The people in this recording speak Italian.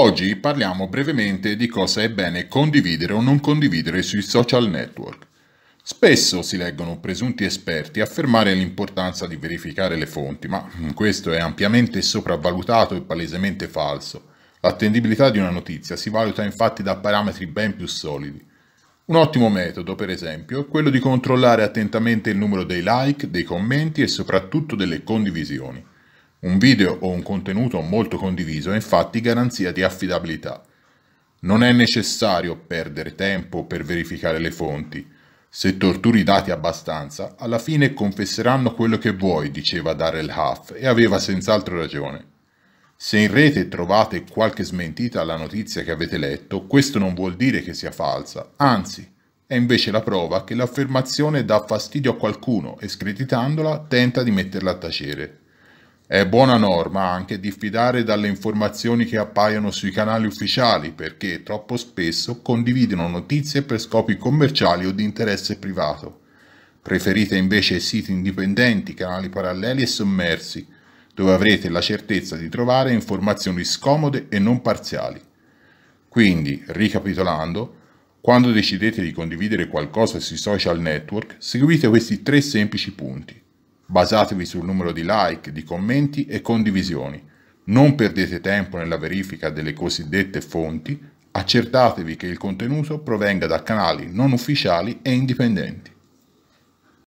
Oggi parliamo brevemente di cosa è bene condividere o non condividere sui social network. Spesso si leggono presunti esperti affermare l'importanza di verificare le fonti, ma questo è ampiamente sopravvalutato e palesemente falso. L'attendibilità di una notizia si valuta infatti da parametri ben più solidi. Un ottimo metodo, per esempio, è quello di controllare attentamente il numero dei like, dei commenti e soprattutto delle condivisioni. Un video o un contenuto molto condiviso è infatti garanzia di affidabilità. Non è necessario perdere tempo per verificare le fonti. Se torturi i dati abbastanza, alla fine confesseranno quello che vuoi, diceva Darrell Huff, e aveva senz'altro ragione. Se in rete trovate qualche smentita alla notizia che avete letto, questo non vuol dire che sia falsa, anzi, è invece la prova che l'affermazione dà fastidio a qualcuno e screditandola tenta di metterla a tacere. È buona norma anche diffidare dalle informazioni che appaiono sui canali ufficiali perché troppo spesso condividono notizie per scopi commerciali o di interesse privato. Preferite invece siti indipendenti, canali paralleli e sommersi, dove avrete la certezza di trovare informazioni scomode e non parziali. Quindi, ricapitolando, quando decidete di condividere qualcosa sui social network, seguite questi tre semplici punti. Basatevi sul numero di like, di commenti e condivisioni. Non perdete tempo nella verifica delle cosiddette fonti, accertatevi che il contenuto provenga da canali non ufficiali e indipendenti.